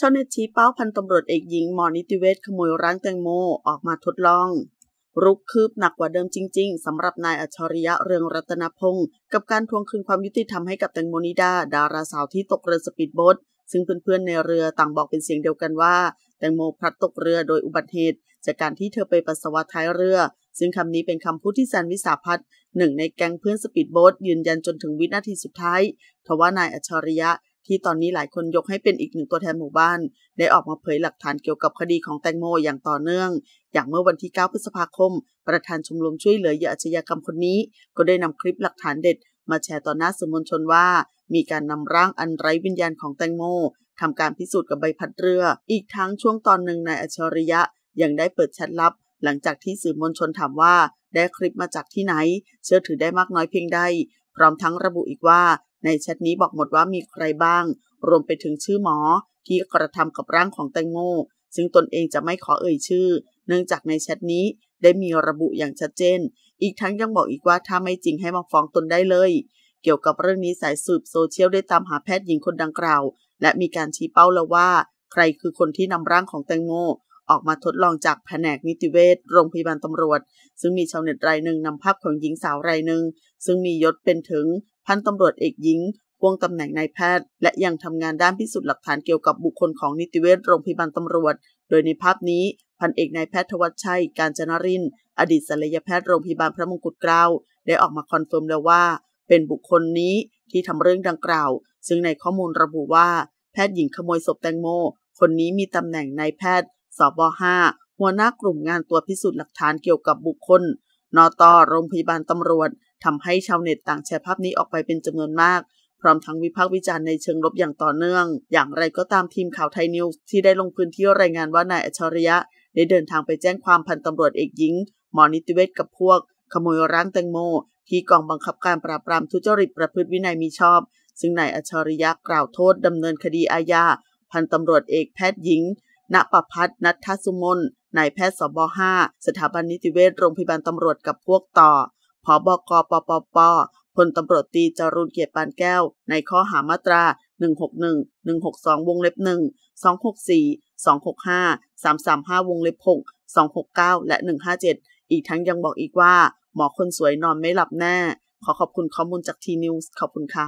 ชาหเน้ตชี่เป้าพันตำรวจเอกหญิงหมอนิติเวชขโมยร้านแตงโมออกมาทดลอง รุกคืบหนักกว่าเดิมจริงๆสำหรับนายอัจฉริยะเรืองรัตนพงศ์กับการทวงคืนความยุติธรรมให้กับแตงโมนิดา ดาราสาวที่ตกเรือสปีดโบ๊ทซึ่งเพื่อนๆในเรือต่างบอกเป็นเสียงเดียวกันว่า แตงโมพลัดตกเรือโดยอุบัติเหตุจากการที่เธอไปปัสสาวะท้ายเรือ ซึ่งคำนี้เป็นคำพูดที่แซนวิสาพัฒน์หนึ่งในแก๊งเพื่อนสปีดโบ๊ทยืนยันจนถึงวินาทีสุดท้ายทว่านายอัจฉริยะที่ตอนนี้หลายคนยกให้เป็นอีกหนึ่งตัวแทนหมู่บ้าน ได้ออกมาเผยหลักฐานเกี่ยวกับคดีของแตงโมอย่างต่อเนื่อง อย่างเมื่อวันที่ 9 พฤษภาคม ประธานชมรมช่วยเหลือเหยื่ออาชญากรรมคนนี้ ก็ได้นำคลิปหลักฐานเด็ดมาแชร์ต่อหน้าสื่อมวลชนว่า มีการนำร่างอันไร้วิญญาณของแตงโมทำการพิสูจน์กับใบพัดเรือ อีกทั้งช่วงตอนหนึ่งนายอัจฉริยะยังได้เปิดแชทลับ หลังจากที่สื่อมวลชนถามว่า ได้คลิปมาจากที่ไหน เชื่อถือได้มากน้อยเพียงใดพร้อมทั้งระบุอีกว่าในแชทนี้บอกหมดว่ามีใครบ้าง รวมไปถึงชื่อหมอที่กระทำกับร่างของแตงโมซึ่งตนเองจะไม่ขอเอ่ยชื่อ เนื่องจากในแชทนี้ได้มีระบุอย่างชัดเจน อีกทั้งยังบอกอีกว่าถ้าไม่จริงให้มาฟ้องตนได้เลย เกี่ยวกับเรื่องนี้สายสืบโซเชียลได้ตามหาแพทย์หญิงคนดังกล่าว และมีการชี้เป้าแล้วว่า ใครคือคนที่นำร่างของแตงโมออกมาทดลองจากแผนกนิติเวชโรงพยาบาลตำรวจ ซึ่งมีชาวเน็ตรายหนึ่งนำภาพของหญิงสาวรายหนึ่งซึ่งมียศเป็นถึงพันตำรวจเอกหญิงพ่วงตำแหน่งนายแพทย์ และยังทำงานด้านพิสูจน์หลักฐานเกี่ยวกับบุคคลของนิติเวชโรงพยาบาลตำรวจ โดยในภาพนี้พันเอกนายแพทย์ทวัชชัยการจนรินอดีตศัลยแพทย์โรงพยาบาลพระมงกุฎเกล้า ได้ออกมาคอนเฟิร์มแล้วว่า เป็นบุคคลนี้ที่ทำเรื่องดังกล่าว ซึ่งในข้อมูลระบุว่า แพทย์หญิงขโมยศพแตงโม คนนี้มีตำแหน่งนายแพทย์สบ5หัวหน้ากลุ่มงานตัวพิสูจน์หลักฐานเกี่ยวกับบุคคลนอตอโรงพยาบาลตำรวจ ทำให้ชาวเน็ตต่างแชร์ภาพนี้ออกไปเป็นจำนวนมาก พร้อมทั้งวิพากษ์วิจารณ์ในเชิงลบอย่างต่อเนื่อง อย่างไรก็ตามทีมข่าวไทยนิวส์ที่ได้ลงพื้นที่รายงานว่านายอัจฉริยะ ได้เดินทางไปแจ้งความพันตำรวจเอกหญิง หมอนิติเวชกับพวก ขโมยร้างแตงโม ที่กองบังคับการปราบปรามทุจริตประพฤติวินัยมีชอบ ซึ่งนายอัจฉริยะกล่าวโทษดำเนินคดีอาญาพันตำรวจเอกแพทย์หญิง ณประพัฒนัทสุมนนายแพทย์สบ5สถาบันนิติเวช โรงพยาบาลตำรวจกับพวกต่อผบกปปปพลตำรวจตีจรุนเกียรติปานแก้ว ในข้อหามาตรา 161 162 วงเล็บ1 264 265 335 วงเล็บ6 269 และ 157 อีกทั้งยังบอกอีกว่า หมอคนสวยนอนไม่หลับแน่ ขอขอบคุณข้อมูลจากทีนิวส์ ขอบคุณค่ะ